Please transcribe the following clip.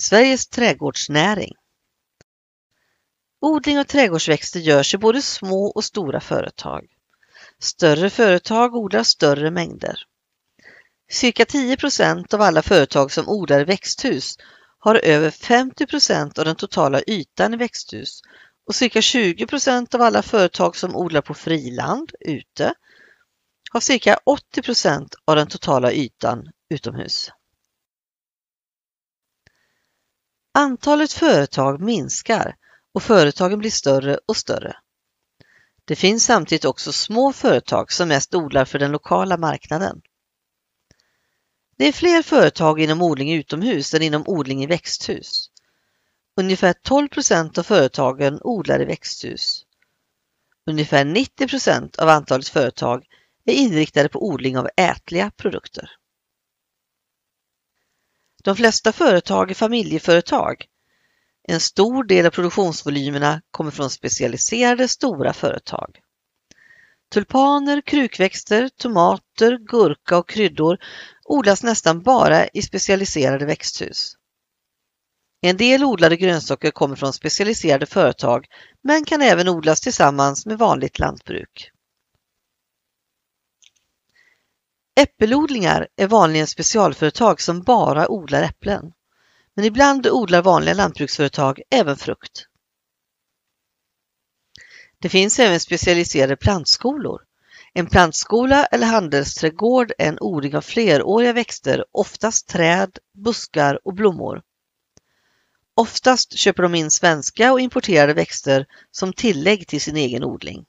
Sveriges trädgårdsnäring. Odling av trädgårdsväxter görs i både små och stora företag. Större företag odlar större mängder. Cirka 10 procent av alla företag som odlar växthus har över 50 procent av den totala ytan i växthus och cirka 20 procent av alla företag som odlar på friland, ute, har cirka 80 procent av den totala ytan utomhus. Antalet företag minskar och företagen blir större och större. Det finns samtidigt också små företag som mest odlar för den lokala marknaden. Det är fler företag inom odling utomhus än inom odling i växthus. Ungefär 12 procent av företagen odlar i växthus. Ungefär 90 procent av antalet företag är inriktade på odling av ätliga produkter. De flesta företag är familjeföretag. En stor del av produktionsvolymerna kommer från specialiserade stora företag. Tulpaner, krukväxter, tomater, gurka och kryddor odlas nästan bara i specialiserade växthus. En del odlade grönsaker kommer från specialiserade företag men kan även odlas tillsammans med vanligt lantbruk. Äppelodlingar är vanligen specialföretag som bara odlar äpplen. Men ibland odlar vanliga lantbruksföretag även frukt. Det finns även specialiserade plantskolor. En plantskola eller handelsträdgård är en odling av fleråriga växter, oftast träd, buskar och blommor. Oftast köper de in svenska och importerade växter som tillägg till sin egen odling.